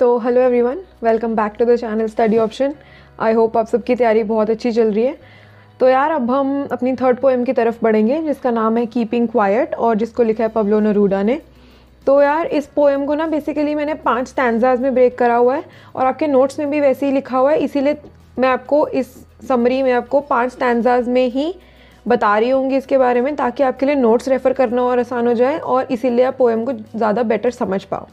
तो hello everyone welcome back to the channel study option I hope आप सबकी तैयारी बहुत अच्छी चल रही है तो यार अब हम अपनी थर्ड पोएम की तरफ बढ़ेंगे जिसका नाम है कीपिंग क्वाइट और जिसको लिखा है पब्लो नरूडा ने तो यार इस पोएम को ना बेसिकली मैंने पांच स्टैंडाज में ब्रेक करा हुआ है और आपके नोट्स में भी वैसे ही लिखा हुआ है इसीलिए मैं आपको इस समरी में आपको पाँच स्टैंडाज में ही बता रही होंगी इसके बारे में ताकि आपके लिए नोट्स रेफ़र करना और आसान हो जाए और इसीलिए आप पोएम को ज़्यादा बेटर समझ पाओ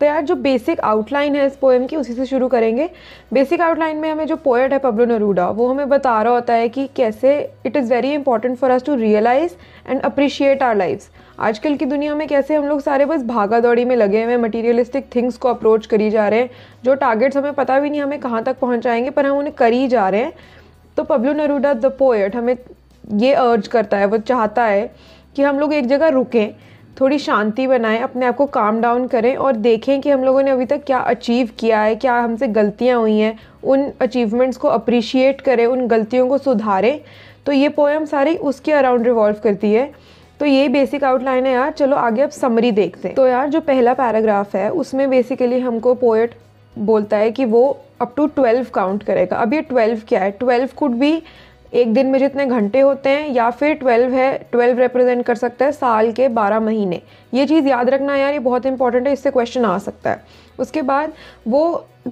तो यार जो बेसिक आउटलाइन है इस पोएम की उसी से शुरू करेंगे बेसिक आउटलाइन में हमें जो पोएट है पब्लो नरूडा वो हमें बता रहा होता है कि कैसे it is very important for us to realise and appreciate our life's आजकल की दुनिया में कैसे हम लोग सारे बस भागा दौड़ी में लगे हुए हैं मटीरियलिस्टिक थिंग्स को अप्रोच करी जा रहे हैं जो टारगेट्स हमें पता भी नहीं हमें कहाँ तक पहुँचाएंगे पर हम उन्हें करी जा रहे हैं तो पब्लो नरूडा द पोएट हमें ये अर्ज करता है वो चाहता है कि हम लोग एक जगह रुकें थोड़ी शांति बनाएं अपने आप को काम डाउन करें और देखें कि हम लोगों ने अभी तक क्या अचीव किया है क्या हमसे गलतियाँ हुई हैं उन अचीवमेंट्स को अप्रिशिएट करें उन गलतियों को सुधारें तो ये पोएम सारी उसके अराउंड रिवॉल्व करती है तो ये बेसिक आउटलाइन है यार चलो आगे अब समरी देखते हैं तो यार जो पहला पैराग्राफ है उसमें बेसिकली हमको पोएट बोलता है कि वो अप टू ट्वेल्व काउंट करेगा अब ये ट्वेल्व क्या है ट्वेल्व कुड बी एक दिन में जितने घंटे होते हैं या फिर ट्वेल्व है ट्वेल्व रिप्रेजेंट कर सकता है साल के बारह महीने ये चीज़ याद रखना यार ये बहुत इंपॉर्टेंट है इससे क्वेश्चन आ सकता है उसके बाद वो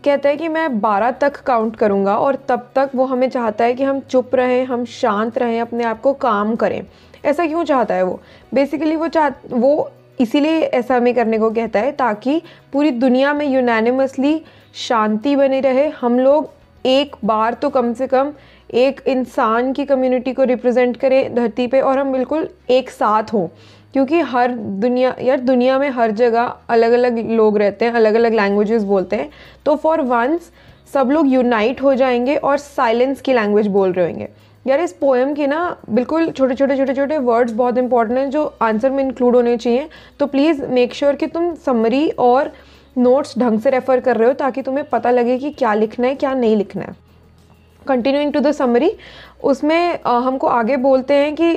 कहता है कि मैं बारह तक काउंट करूँगा और तब तक वो हमें चाहता है कि हम चुप रहें हम शांत रहें अपने आप को काम करें ऐसा क्यों चाहता है वो बेसिकली वो चाह वो इसीलिए ऐसा हमें करने को कहता है ताकि पूरी दुनिया में यूनानिमसली शांति बनी रहे हम लोग एक बार तो कम से कम एक इंसान की कम्युनिटी को रिप्रेजेंट करे धरती पे और हम बिल्कुल एक साथ हों क्योंकि हर दुनिया यार दुनिया में हर जगह अलग अलग लोग रहते हैं अलग अलग लैंग्वेजेस बोलते हैं तो फॉर वंस सब लोग यूनाइट हो जाएंगे और साइलेंस की लैंग्वेज बोल रहे होंगे यार इस पोएम के ना बिल्कुल छोटे छोटे छोटे छोटे वर्ड्स बहुत इंपॉर्टेंट हैं जो आंसर में इंक्लूड होने चाहिए तो प्लीज़ मेक श्योर कि तुम समरी और नोट्स ढंग से रेफ़र कर रहे हो ताकि तुम्हें पता लगे कि क्या लिखना है क्या नहीं लिखना है कंटिन्यूइंग टू द समरी उसमें हमको आगे बोलते हैं कि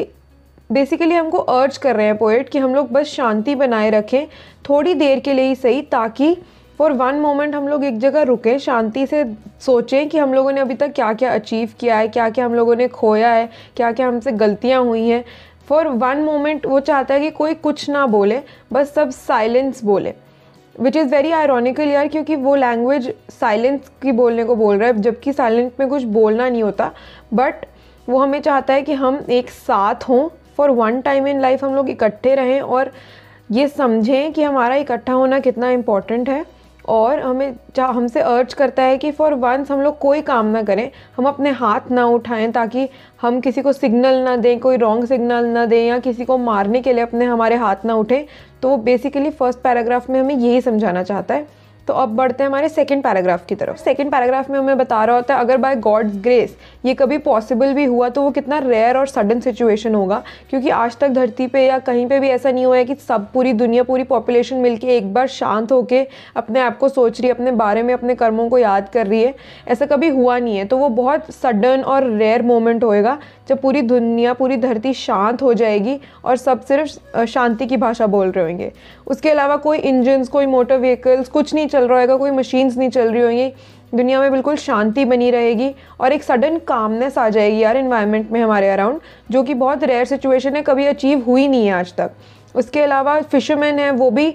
बेसिकली हमको अर्ज कर रहे हैं पोइट कि हम लोग बस शांति बनाए रखें थोड़ी देर के लिए ही सही ताकि फॉर वन मोमेंट हम लोग एक जगह रुकें शांति से सोचें कि हम लोगों ने अभी तक क्या क्या अचीव किया है क्या क्या हम लोगों ने खोया है क्या क्या हमसे गलतियाँ हुई हैं फॉर वन मोमेंट वो चाहता है कि कोई कुछ ना बोले बस सब साइलेंस बोले विच इज़ वेरी आयरॉनिकल यार क्योंकि वो लैंग्वेज साइलेंस की बोलने को बोल रहा है जबकि साइलेंट में कुछ बोलना नहीं होता बट वो हमें चाहता है कि हम एक साथ हों for one time in life हम लोग इकट्ठे रहें और ये समझें कि हमारा इकट्ठा होना कितना इम्पॉर्टेंट है और हमें हमसे अर्ज करता है कि फॉर वंस हम लोग कोई काम ना करें हम अपने हाथ ना उठाएं ताकि हम किसी को सिग्नल ना दें कोई रॉन्ग सिग्नल ना दें या किसी को मारने के लिए अपने हमारे हाथ ना उठें तो बेसिकली फ़र्स्ट पैराग्राफ में हमें यही समझाना चाहता है तो अब बढ़ते हैं हमारे सेकेंड पैराग्राफ की तरफ सेकेंड पैराग्राफ में हमें बता रहा होता है अगर बाय गॉड्स ग्रेस ये कभी पॉसिबल भी हुआ तो वो कितना रेयर और सडन सिचुएशन होगा क्योंकि आज तक धरती पे या कहीं पे भी ऐसा नहीं हुआ है कि सब पूरी दुनिया पूरी पॉपुलेशन मिलके एक बार शांत होके अपने आप को सोच रही है अपने बारे में अपने कर्मों को याद कर रही है ऐसा कभी हुआ नहीं है तो वो बहुत सडन और रेयर मोमेंट होएगा जब पूरी दुनिया पूरी धरती शांत हो जाएगी और सब सिर्फ शांति की भाषा बोल रहे होंगे उसके अलावा कोई इंजन्स कोई मोटर व्हीकल्स कुछ नहीं चल रहा होगा कोई मशीन्स नहीं चल रही होंगी दुनिया में बिल्कुल शांति बनी रहेगी और एक सडन कामनेस आ जाएगी यार इन्वायरमेंट में हमारे अराउंड जो कि बहुत रेयर सिचुएशन है कभी अचीव हुई नहीं है आज तक उसके अलावा फिशरमैन हैं वो भी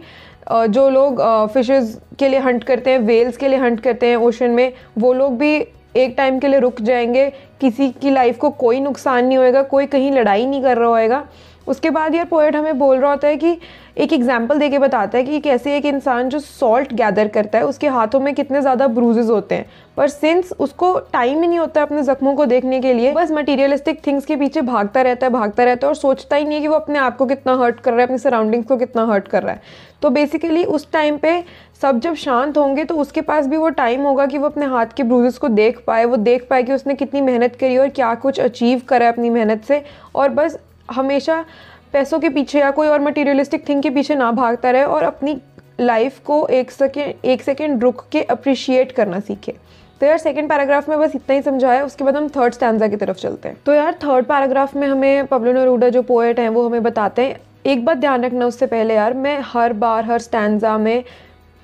जो लोग फिशेस के लिए हंट करते हैं वेल्स के लिए हंट करते हैं ओशन में वो लोग भी एक टाइम के लिए रुक जाएंगे किसी की लाइफ को कोई नुकसान नहीं होएगा कोई कहीं लड़ाई नहीं कर रहा होएगा उसके बाद यार पोएट हमें बोल रहा होता है कि एक एग्जाम्पल दे के बताता है कि कैसे एक इंसान जो सॉल्ट गैदर करता है उसके हाथों में कितने ज़्यादा ब्रूजेज होते हैं पर सिंस उसको टाइम ही नहीं होता है अपने ज़ख्मों को देखने के लिए बस मटेरियलिस्टिक थिंग्स के पीछे भागता रहता है भागता रहता है और सोचता ही नहीं है कि वो अपने आप को कितना हर्ट कर रहा है अपने सराउंडिंग्स को कितना हर्ट कर रहा है तो बेसिकली उस टाइम पे सब जब शांत होंगे तो उसके पास भी वो टाइम होगा कि वो अपने हाथ के ब्रूजेस को देख पाए वो देख पाए कि उसने कितनी मेहनत करी और क्या कुछ अचीव करा है अपनी मेहनत से और बस हमेशा पैसों के पीछे या कोई और मटेरियलिस्टिक थिंग के पीछे ना भागता रहे और अपनी लाइफ को एक सेकेंड एक सेकेंड रुक के अप्रिशिएट करना सीखे तो यार सेकेंड पैराग्राफ में बस इतना ही समझाया उसके बाद हम थर्ड स्टैंडा की तरफ चलते हैं तो यार थर्ड पैराग्राफ में हमें पब्लो नरूडा जो पोएट हैं वो हमें बताते हैं एक बात ध्यान रखना उससे पहले यार मैं हर बार हर स्टैंडा में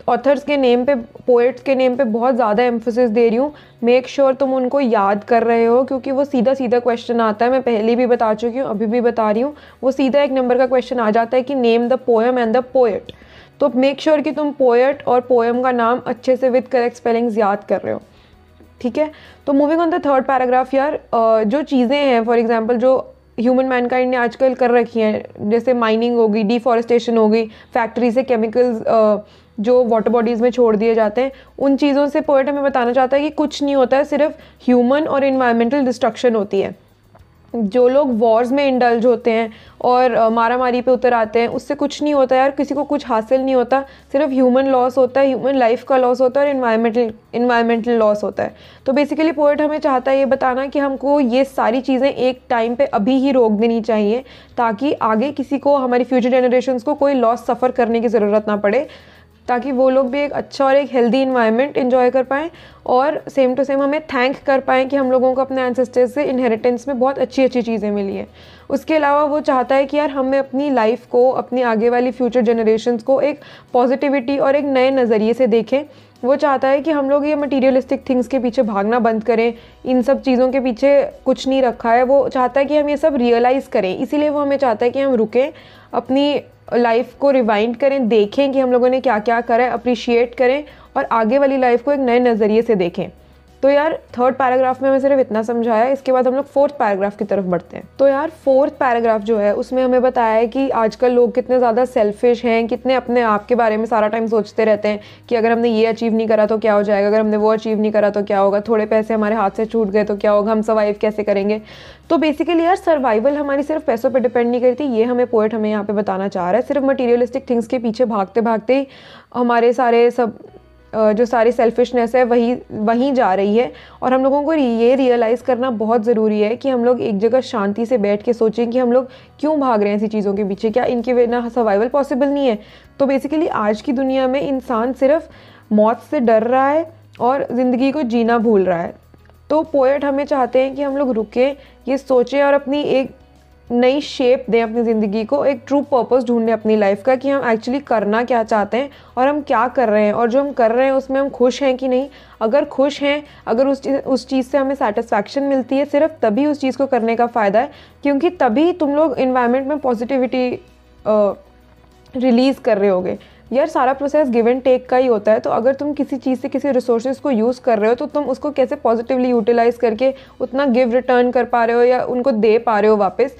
ऑथर्स के नेम पे पोइट्स के नेम पे बहुत ज़्यादा एम्फोसिस दे रही हूँ मेक श्योर तुम उनको याद कर रहे हो क्योंकि वो सीधा सीधा क्वेश्चन आता है मैं पहले भी बता चुकी हूँ अभी भी बता रही हूँ वो सीधा एक नंबर का क्वेश्चन आ जाता है कि name the poem and the poet तो मेक श्योर sure कि तुम पोएट और पोएम का नाम अच्छे से विद करेक्ट स्पेलिंग्स याद कर रहे हो ठीक है तो moving on the third paragraph यार जो चीज़ें हैं फॉर एग्जाम्पल जो ह्यूमन मैनकाइंड ने आजकल कर रखी हैं जैसे माइनिंग होगी डिफॉरेस्टेशन होगी फैक्ट्री से केमिकल्स जो वाटर बॉडीज़ में छोड़ दिए जाते हैं उन चीज़ों से पोइट हमें बताना चाहता है कि कुछ नहीं होता है सिर्फ ह्यूमन और इन्वायरमेंटल डिस्ट्रक्शन होती है जो लोग वॉर्स में इंडल्ज होते हैं और मारा मारी पे उतर आते हैं उससे कुछ नहीं होता यार किसी को कुछ हासिल नहीं होता सिर्फ ह्यूमन लॉस होता है ह्यूमन लाइफ का लॉस होता है और इन्वायरमेंटल इन्वायरमेंटल लॉस होता है तो बेसिकली पोइट हमें चाहता है ये बताना कि हमको ये सारी चीज़ें एक टाइम पे अभी ही रोक देनी चाहिए ताकि आगे किसी को हमारी फ्यूचर जनरेशन को कोई लॉस सफ़र करने की ज़रूरत ना पड़े ताकि वो लोग भी एक अच्छा और एक हेल्दी इन्वायरमेंट इन्जॉय कर पाएँ और सेम टू सेम हमें थैंक कर पाएँ कि हम लोगों को अपने एनसेस्टर्स से इनहेरिटेंस में बहुत अच्छी अच्छी चीज़ें मिली हैं उसके अलावा वो चाहता है कि यार हमें अपनी लाइफ को अपनी आगे वाली फ्यूचर जनरेशन को एक पॉजिटिविटी और एक नए नज़रिए से देखें वो चाहता है कि हम लोग ये मटेरियलिस्टिक थिंग्स के पीछे भागना बंद करें इन सब चीज़ों के पीछे कुछ नहीं रखा है वो चाहता है कि हम ये सब रियलाइज़ करें इसीलिए वो हमें चाहता है कि हम रुकें अपनी लाइफ को रिवाइंड करें देखें कि हम लोगों ने क्या क्या करा है अप्रिशिएट करें और आगे वाली लाइफ को एक नए नज़रिए से देखें तो यार थर्ड पैराग्राफ में हमें सिर्फ इतना समझाया इसके बाद हम लोग फोर्थ पैराग्राफ की तरफ बढ़ते हैं तो यार फोर्थ पैराग्राफ जो है उसमें हमें बताया है कि आजकल लोग कितने ज़्यादा सेल्फिश हैं कितने अपने आप के बारे में सारा टाइम सोचते रहते हैं कि अगर हमने ये अचीव नहीं करा तो क्या हो जाएगा अगर हमने वो अचीव नहीं करा तो क्या होगा थोड़े पैसे हमारे हाथ से छूट गए तो क्या होगा हम सर्वाइव कैसे करेंगे तो बेसिकली यार सर्वाइवल हमारी सिर्फ पैसों पर डिपेंड नहीं करती ये हमें पोइट हमें यहाँ पे बताना चाह रहा है सिर्फ मटीरियलिस्टिक थिंग्स के पीछे भागते भागते ही हमारे सारे सब जो सारी सेल्फिशनेस है वही वहीं जा रही है और हम लोगों को ये रियलाइज़ करना बहुत ज़रूरी है कि हम लोग एक जगह शांति से बैठ के सोचें कि हम लोग क्यों भाग रहे हैं ऐसी चीज़ों के पीछे क्या इनके बिना सर्वाइवल पॉसिबल नहीं है तो बेसिकली आज की दुनिया में इंसान सिर्फ मौत से डर रहा है और ज़िंदगी को जीना भूल रहा है तो पोएट हमें चाहते हैं कि हम लोग रुकें ये सोचें और अपनी एक नई शेप दें अपनी ज़िंदगी को एक ट्रू पर्पस ढूंढें अपनी लाइफ का कि हम एक्चुअली करना क्या चाहते हैं और हम क्या कर रहे हैं और जो हम कर रहे हैं उसमें हम खुश हैं कि नहीं अगर खुश हैं अगर उस चीज़ उस चीज़ से हमें सेटिस्फैक्शन मिलती है सिर्फ तभी उस चीज़ को करने का फ़ायदा है क्योंकि तभी तुम लोग इन्वायरमेंट में पॉजिटिविटी रिलीज़ कर रहे होगे यार सारा प्रोसेस गिव एंड टेक का ही होता है तो अगर तुम किसी चीज़ से किसी रिसोर्सेज को यूज़ कर रहे हो तो तुम उसको कैसे पॉजिटिवली यूटिलाइज़ करके उतना गिव रिटर्न कर पा रहे हो या उनको दे पा रहे हो वापस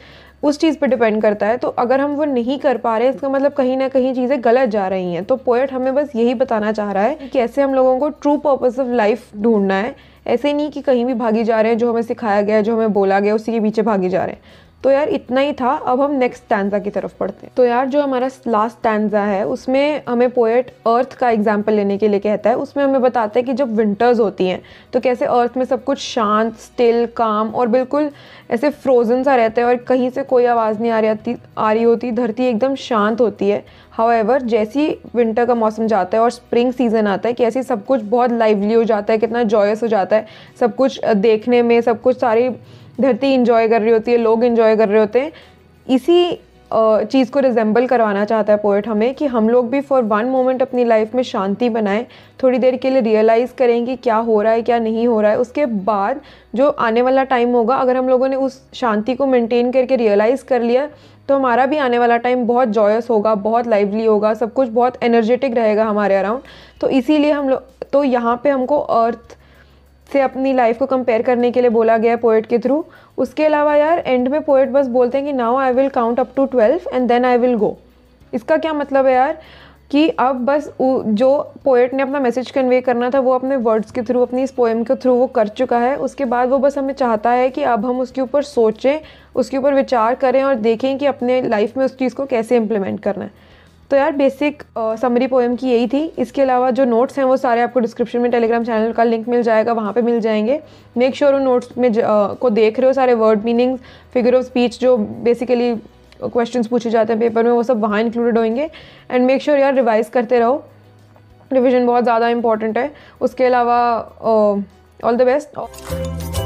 उस चीज़ पे डिपेंड करता है तो अगर हम वो नहीं कर पा रहे इसका मतलब कहीं ना कहीं चीज़ें गलत जा रही हैं तो पोएट हमें बस यही बताना चाह रहा है कि ऐसे हम लोगों को ट्रू पर्पज़ ऑफ लाइफ ढूंढना है ऐसे नहीं कि कहीं भी भागी जा रहे हैं जो हमें सिखाया गया है जो हमें बोला गया उसी के पीछे भागी जा रहे हैं तो यार इतना ही था अब हम नेक्स्ट टैंजा की तरफ पढ़ते हैं तो यार जो हमारा लास्ट टैंजा है उसमें हमें पोएट अर्थ का एग्जाम्पल लेने के लिए कहता है उसमें हमें बताता है कि जब विंटर्स होती हैं तो कैसे अर्थ में सब कुछ शांत स्टिल काम और बिल्कुल ऐसे फ्रोजन सा रहता है और कहीं से कोई आवाज़ नहीं आ रही आ रही होती धरती एकदम शांत होती है हावेवर जैसी विंटर का मौसम जाता है और स्प्रिंग सीज़न आता है कि ऐसे सब कुछ बहुत लाइवली हो जाता है कितना जॉयस हो जाता है सब कुछ देखने में सब कुछ सारी धरती इंजॉय कर रही होती है लोग इंजॉय कर रहे होते हैं इसी चीज़ को रिजेंबल करवाना चाहता है पोइट हमें कि हम लोग भी फॉर वन मोमेंट अपनी लाइफ में शांति बनाएं थोड़ी देर के लिए रियलाइज़ करें कि क्या हो रहा है क्या नहीं हो रहा है उसके बाद जो आने वाला टाइम होगा अगर हम लोगों ने उस शांति को मेंटेन करके रियलाइज़ कर लिया तो हमारा भी आने वाला टाइम बहुत जॉयस होगा बहुत लाइवली होगा सब कुछ बहुत एनर्जेटिक रहेगा हमारे अराउंड तो इसीलिए हम लोग तो यहाँ पे हमको अर्थ से अपनी लाइफ को कंपेयर करने के लिए बोला गया है पोएट के थ्रू उसके अलावा यार एंड में पोएट बस बोलते हैं कि now I will count up to twelve and then I will go इसका क्या मतलब है यार कि अब बस जो पोएट ने अपना मैसेज कन्वे करना था वो अपने वर्ड्स के थ्रू अपनी इस पोएम के थ्रू वो कर चुका है उसके बाद वो बस हमें चाहता है कि अब हम उसके ऊपर सोचें उसके ऊपर विचार करें और देखें कि अपने लाइफ में उस चीज़ को कैसे इम्प्लीमेंट करना है तो यार बेसिक समरी पोएम की यही थी इसके अलावा जो नोट्स हैं वो सारे आपको डिस्क्रिप्शन में टेलीग्राम चैनल का लिंक मिल जाएगा वहाँ पे मिल जाएंगे मेक श्योर sure उन नोट्स में ज, uh, को देख रहे हो सारे word meanings figure of speech जो बेसिकली क्वेश्चन पूछे जाते हैं पेपर में वो सब वहाँ इंक्लूडेड होंगे एंड मेक श्योर यार रिवाइज़ करते रहो रिविज़न बहुत ज़्यादा इंपॉर्टेंट है उसके अलावा ऑल द बेस्ट